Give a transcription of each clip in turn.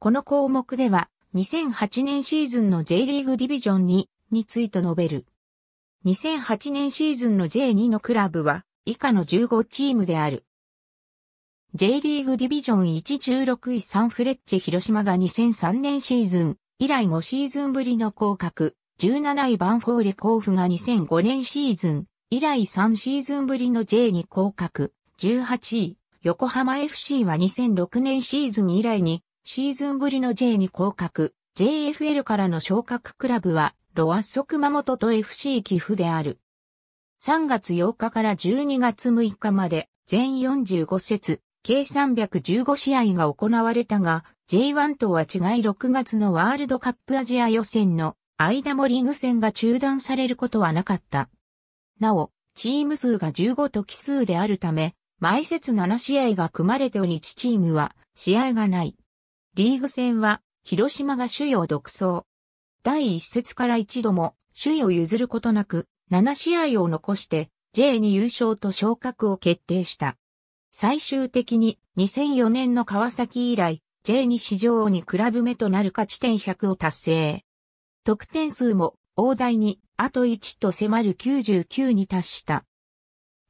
この項目では、2008年シーズンの J リーグディビジョン2について述べる。2008年シーズンの J2 のクラブは以下の15チームである。J リーグディビジョン116位サンフレッチェ広島が2003年シーズン以来5シーズンぶりの降格、17位バンフォーレ甲府が2005年シーズン以来3シーズンぶりの J2 降格、18位横浜 FC は2006年シーズン以来にシーズンぶりの J に降格、JFL からの昇格クラブは、ロアッソ熊本と FC 寄付である。3月8日から12月6日まで、全45節、計315試合が行われたが、J1 とは違い6月のワールドカップアジア予選の間もリーグ戦が中断されることはなかった。なお、チーム数が15と奇数であるため、毎節7試合が組まれており1チームは試合がない。リーグ戦は、広島が首位を独走。第一節から一度も、首位を譲ることなく、7試合を残して、J に優勝と昇格を決定した。最終的に、2004年の川崎以来、J に史上2クラブ目となる勝ち点100を達成。得点数も、大台に、あと1と迫る99に達した。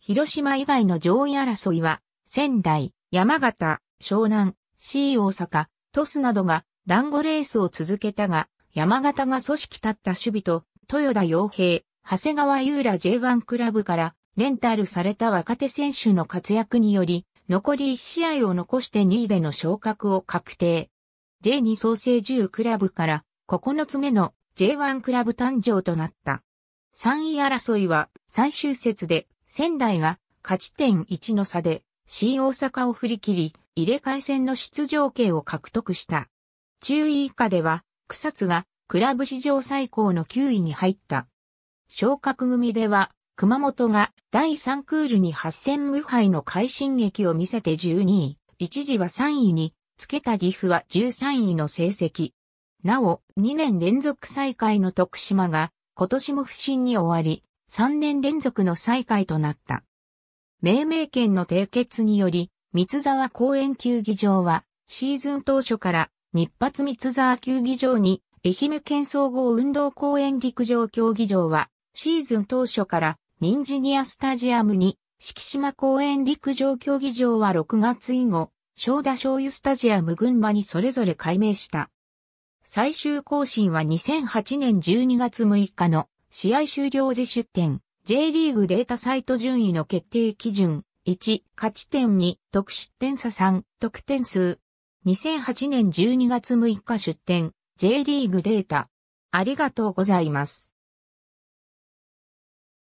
広島以外の上位争いは、仙台、山形、湘南、C 大阪、トスなどが団子レースを続けたが、山形が組織立った守備と、豊田洋平、長谷川優ら J1 クラブからレンタルされた若手選手の活躍により、残り1試合を残して2位での昇格を確定。J2 創成10クラブから9つ目の J1 クラブ誕生となった。3位争いは最終節で仙台が勝ち点1の差で新大阪を振り切り入れ替え戦の出場権を獲得した。中位以下では、草津がクラブ史上最高の9位に入った。昇格組では、熊本が第3クールに8戦無敗の快進撃を見せて12位、一時は3位に、つけた岐阜は13位の成績。なお、2年連続再開の徳島が、今年も不振に終わり、3年連続の再開となった。命名権の締結により、三沢公園球技場は、シーズン当初から日発三沢球技場に、愛媛県総合運動公園陸上競技場は、シーズン当初からニンジニアスタジアムに、四季島公園陸上競技場は6月以後、正田醤油スタジアム群馬にそれぞれ改名した。最終更新は2008年12月6日の試合終了時出展、J リーグデータサイト順位の決定基準、1、勝ち点2、得失点差3、得点数。2008年12月6日出展、J リーグデータ。ありがとうございます。